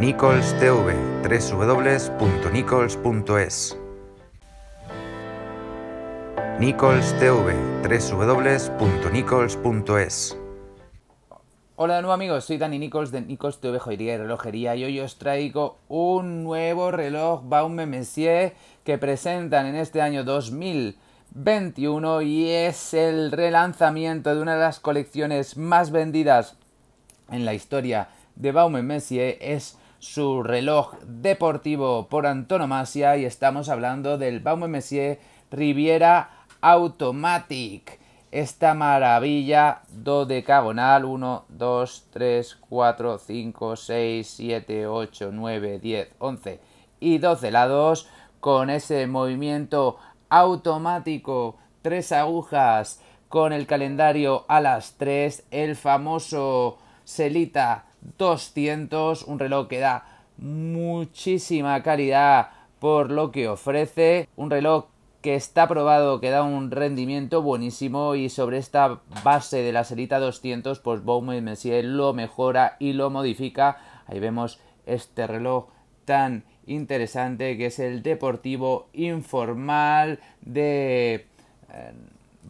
Nichols TV, www.nichols.es. Nichols TV, www.nichols.es. Hola de nuevo amigos, soy Dani Nichols de Nichols TV Joyería y Relojería y hoy os traigo un nuevo reloj Baume Messier que presentan en este año 2021 y es el relanzamiento de una de las colecciones más vendidas en la historia de Baume Messier eh, es su reloj deportivo por antonomasia y estamos hablando del Baume Messier eh, Riviera Automatic. Esta maravilla dodecagonal 1, 2, 3, 4, 5, 6, 7, 8, 9, 10, 11 y 12 lados con ese movimiento automático, tres agujas con el calendario a las 3, el famoso Selita 200, un reloj que da muchísima calidad por lo que ofrece, un reloj que está probado que da un rendimiento buenísimo y sobre esta base de la Selita 200 pues Baume Messier lo mejora y lo modifica. Ahí vemos este reloj tan interesante que es el deportivo informal de eh,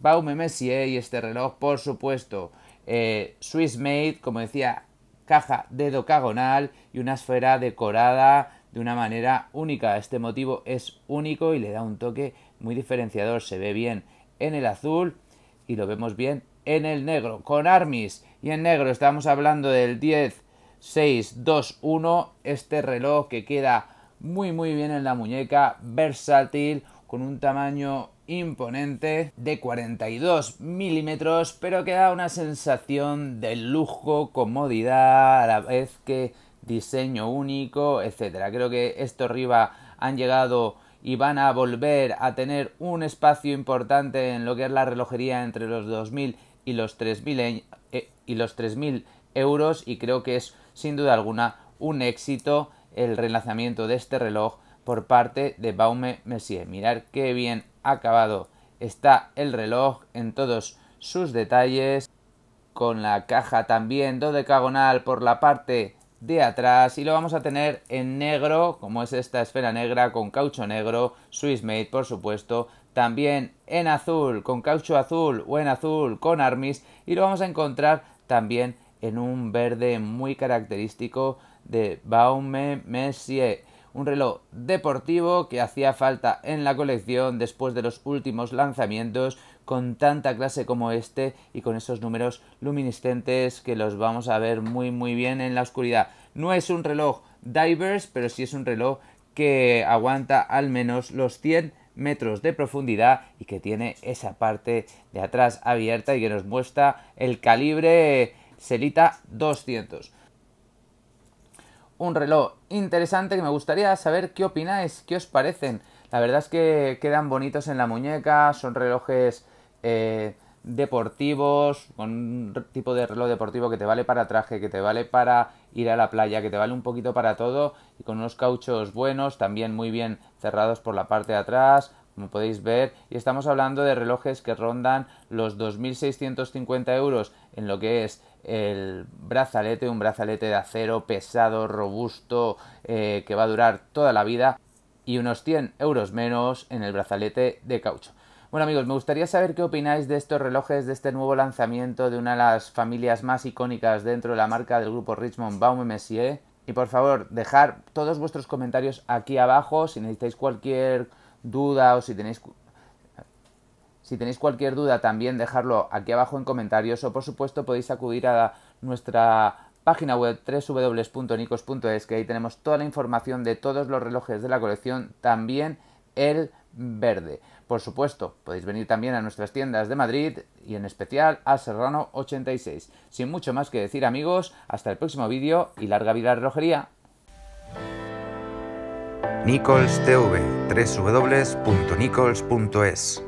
Baume Messier y este reloj por supuesto, eh, Swiss made como decía caja docagonal y una esfera decorada de una manera única. Este motivo es único y le da un toque muy diferenciador. Se ve bien en el azul y lo vemos bien en el negro. Con Armis y en negro estamos hablando del 10 6 Este reloj que queda muy muy bien en la muñeca, versátil, con un tamaño imponente de 42 milímetros, pero que da una sensación de lujo, comodidad, a la vez que diseño único, etcétera. Creo que esto arriba han llegado y van a volver a tener un espacio importante en lo que es la relojería entre los 2000 y los 3000 eh, y los 3000 euros y creo que es sin duda alguna un éxito el relanzamiento de este reloj por parte de Baume Messier. Mirar qué bien acabado está el reloj en todos sus detalles, con la caja también dodecagonal por la parte de atrás y lo vamos a tener en negro, como es esta esfera negra con caucho negro, Swiss made por supuesto, también en azul con caucho azul o en azul con armis y lo vamos a encontrar también en un verde muy característico de Baume Messier un reloj deportivo que hacía falta en la colección después de los últimos lanzamientos con tanta clase como este y con esos números luminiscentes que los vamos a ver muy muy bien en la oscuridad. No es un reloj divers, pero sí es un reloj que aguanta al menos los 100 metros de profundidad y que tiene esa parte de atrás abierta y que nos muestra el calibre Selita 200 un reloj interesante que me gustaría saber qué opináis, qué os parecen. La verdad es que quedan bonitos en la muñeca, son relojes eh, deportivos, con un tipo de reloj deportivo que te vale para traje, que te vale para ir a la playa, que te vale un poquito para todo y con unos cauchos buenos, también muy bien cerrados por la parte de atrás, como podéis ver, y estamos hablando de relojes que rondan los 2.650 euros en lo que es el brazalete, un brazalete de acero pesado, robusto, eh, que va a durar toda la vida, y unos 100 euros menos en el brazalete de caucho. Bueno amigos, me gustaría saber qué opináis de estos relojes, de este nuevo lanzamiento de una de las familias más icónicas dentro de la marca del grupo Richmond Baume Messier. Y por favor, dejar todos vuestros comentarios aquí abajo. Si necesitáis cualquier duda o si tenéis si tenéis cualquier duda, también dejarlo aquí abajo en comentarios o por supuesto podéis acudir a nuestra página web www.nicos.es que ahí tenemos toda la información de todos los relojes de la colección, también el verde. Por supuesto, podéis venir también a nuestras tiendas de Madrid y en especial a Serrano 86. Sin mucho más que decir amigos, hasta el próximo vídeo y larga vida a relojería. Nichols TV, www.nichols.es.